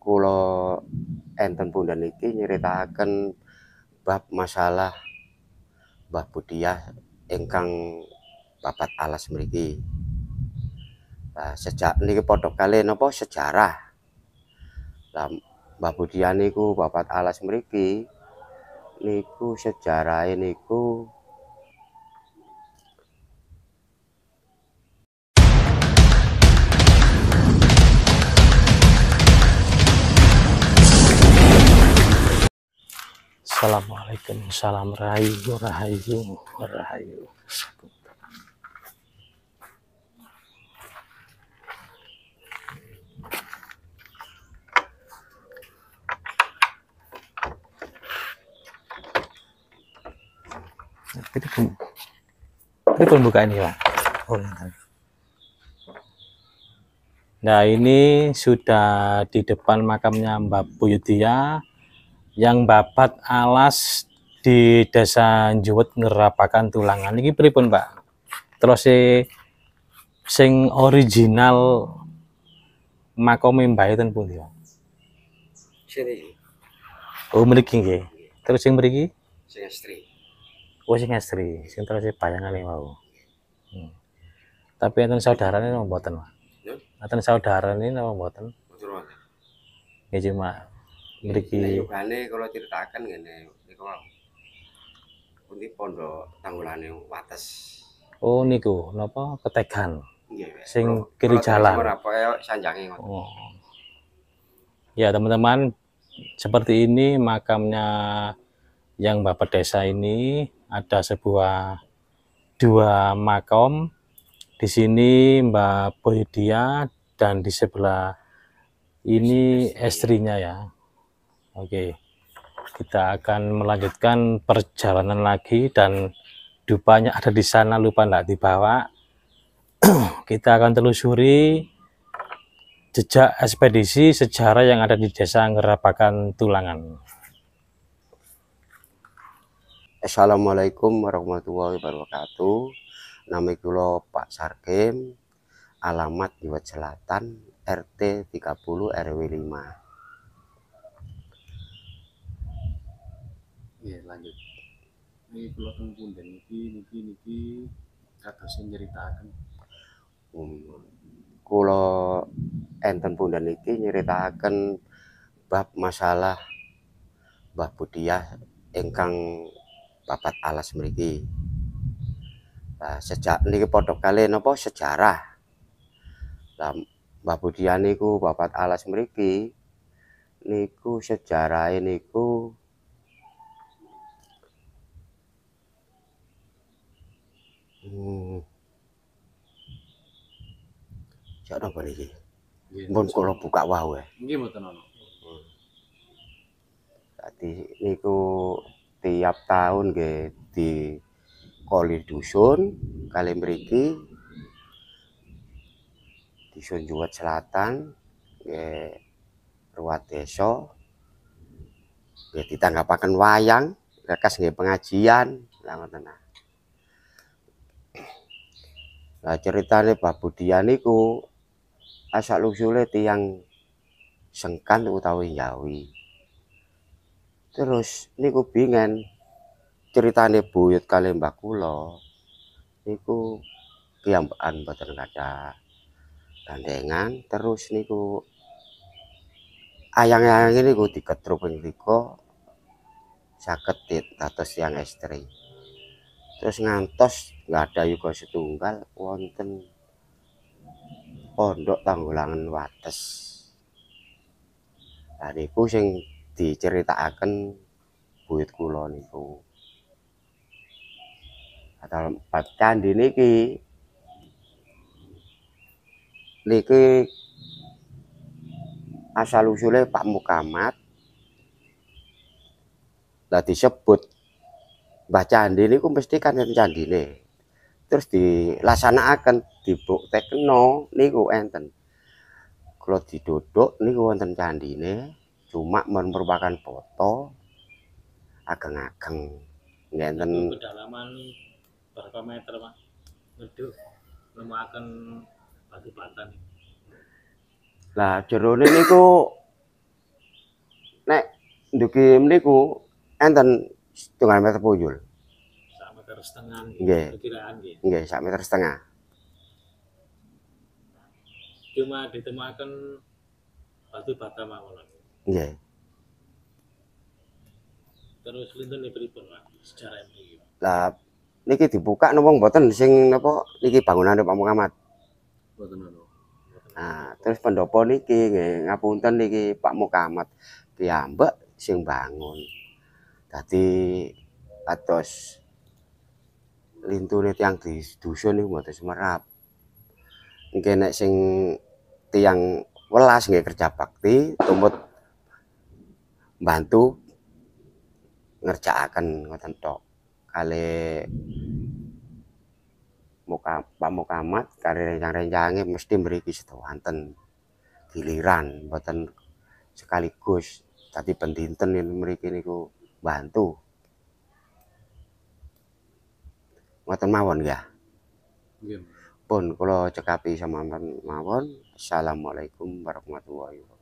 kula enten pundan iki nyeritakan bab masalah Mbah Budiah ingkang babat alas mriki. Nah, sejak niki padha kali napa sejarah. Lah Mbah Budiah niku babat alas mriki niku sejarahe niku Assalamualaikum, salam rahayu, rahayu, rahayu. Itu, itu pembukaan ya, Pak. Oh, iya, iya. Nah ini sudah di depan makamnya Mbak Buyutia yang babat alas di desa Juwet ngerapakan tulangan ini pripun Pak terus si, sing original makomim bayi pun pun Pak Oh meriki nggih. Terus sing mriki? Sing estri. Oh sing estri, sing terus si yang wau. Hmm. Tapi enten saudarane napa mboten, Pak? Enten saudarane napa mboten? Mboten. Ya cuma mriki iya. yogane iya, kula critakan ngene niku mau pundi pondok tanggulane wates oh niku napa ketegan nggih iya, sing kiri jalan sanjange oh. ya teman-teman seperti ini makamnya yang Bapak Desa ini ada sebuah dua makam di sini Mbak Boydia dan di sebelah ini istrinya ya Oke, kita akan melanjutkan perjalanan lagi dan dupanya ada di sana lupa tidak dibawa. kita akan telusuri jejak ekspedisi sejarah yang ada di desa Ngerapakan Tulangan. Assalamualaikum warahmatullahi wabarakatuh. Nama kula Pak Sarkim, alamat di Selatan, RT 30 RW 5. lanjut ini kula teng punden niki niki niki kados nyritakaken um, hmm. kalau enten punden niki akan bab masalah Mbah Budiah engkang bapak alas meriki Nah, sejak niki podok kali nopo sejarah. Lah Mbah Budiah niku bapak alas meriki niku sejarah niku Hmm. Cak napa niki? Mun kula buka wau ya. Nggih mboten ono. Hmm. Dadi niku tiap tahun nggih di koli dusun kali mriki dusun Juwet Selatan nggih ruwat desa nggih ditanggapaken wayang lekas nggih pengajian lan ngoten ah. Nah ceritane Pak Budian niku asal usule tiyang sengkan utawi Jawi. Terus niku bingen ceritane buyut kali Mbak kula niku kiyambakan boten kada gandengan terus niku ayang-ayang ini ku diketrupin riko sakit atau siang estri. terus ngantos nggak ada juga setunggal wonten pondok tanggulangan wates tadi nah, niku sing akan buyut kulon niku atau empat candi niki niki asal usulnya Pak Mukamat lah disebut Mbah Candi terus mesti Candi ini Terus dilaksanakan Tekno niku enten. kalau didodok niku wonten candine, cuma merupakan foto ageng-ageng. Ngenten kedalaman berapa meter, Pak? Waduh, nemuaken batu pantan. Lah jerone niku nek dukim niku enten setengah meter pojul satu meter setengah ya. nggih nggih satu meter setengah cuma ditemukan batu bata mawon nggih terus linten pripun Pak sejarah ini lah niki dibuka nopo mboten sing nopo niki bangunan Pak Muhammad mboten Nah, terus pendopo niki ngapunten niki Pak Mukamat piyambak sing bangun. Dadi atas lintune tiang di dusun niku mboten semerap. Engke nek sing tiang welas nggak kerja bakti tumbut bantu ngerjakan ngoten tok. Kali muka Pak Mukamat kali rencang-rencangnya mesti mriki sedawanten giliran mboten sekaligus tadi pendinten yang mriki niku bantu ngoten mawon ya pun kalau cekapi sama mawon assalamualaikum warahmatullahi wabarakatuh